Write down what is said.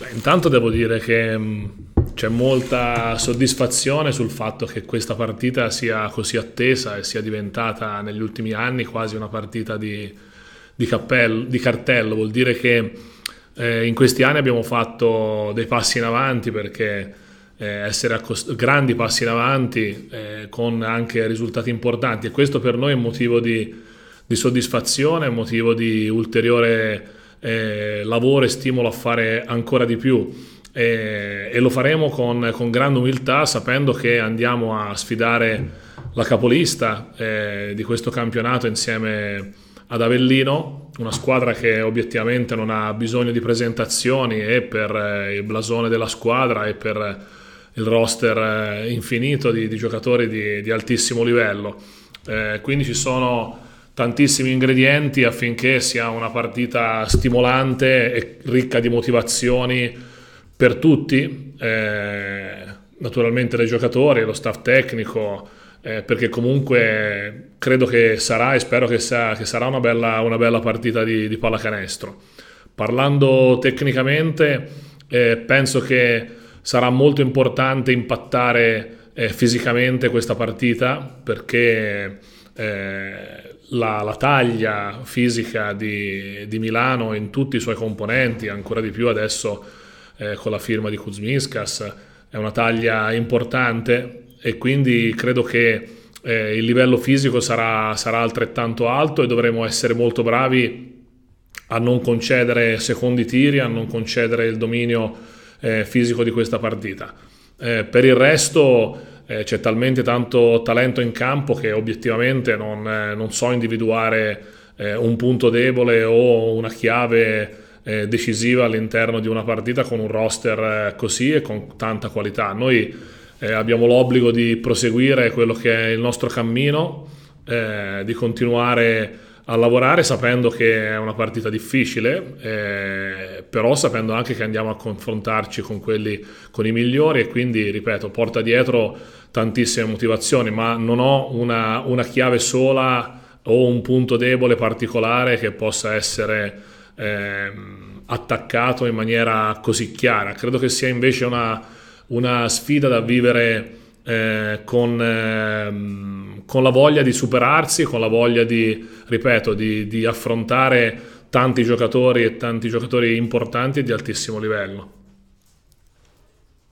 Beh, intanto devo dire che mm, c'è molta soddisfazione sul fatto che questa partita sia così attesa e sia diventata negli ultimi anni quasi una partita di, di, cappello, di cartello. Vuol dire che eh, in questi anni abbiamo fatto dei passi in avanti perché eh, essere a cost- grandi passi in avanti eh, con anche risultati importanti e questo per noi è motivo di, di soddisfazione, è motivo di ulteriore eh, lavoro e stimolo a fare ancora di più e, eh, e lo faremo con, con, grande umiltà sapendo che andiamo a sfidare la capolista eh, di questo campionato insieme ad Avellino, una squadra che obiettivamente non ha bisogno di presentazioni e per eh, il blasone della squadra e per eh, il roster infinito di, di giocatori di, di, altissimo livello. Eh, quindi ci sono tantissimi ingredienti affinché sia una partita stimolante e ricca di motivazioni per tutti, eh, naturalmente dai giocatori, lo staff tecnico, eh, perché comunque credo che sarà e spero che, sa, che sarà una bella, una bella partita di, di, pallacanestro. Parlando tecnicamente, eh, penso che sarà molto importante impattare eh, fisicamente questa partita perché... Eh, la, la, taglia fisica di, di, Milano in tutti i suoi componenti, ancora di più adesso eh, con la firma di Kuzminskas, è una taglia importante e quindi credo che eh, il livello fisico sarà, sarà, altrettanto alto e dovremo essere molto bravi a non concedere secondi tiri, a non concedere il dominio eh, fisico di questa partita. Eh, per il resto eh, c'è talmente tanto talento in campo che obiettivamente non, eh, non so individuare eh, un punto debole o una chiave eh, decisiva all'interno di una partita con un roster eh, così e con tanta qualità. Noi eh, abbiamo l'obbligo di proseguire quello che è il nostro cammino, di continuare a a lavorare sapendo che è una partita difficile, eh, però sapendo anche che andiamo a confrontarci con quelli, con i migliori e quindi, ripeto, porta dietro tantissime motivazioni, ma non ho una, una chiave sola o un punto debole particolare che possa essere eh, attaccato in maniera così chiara. Credo che sia invece una, una sfida da vivere eh, con, ehm, con, la voglia di superarsi, con la voglia di, ripeto, di, di affrontare tanti giocatori e tanti giocatori importanti e di altissimo livello.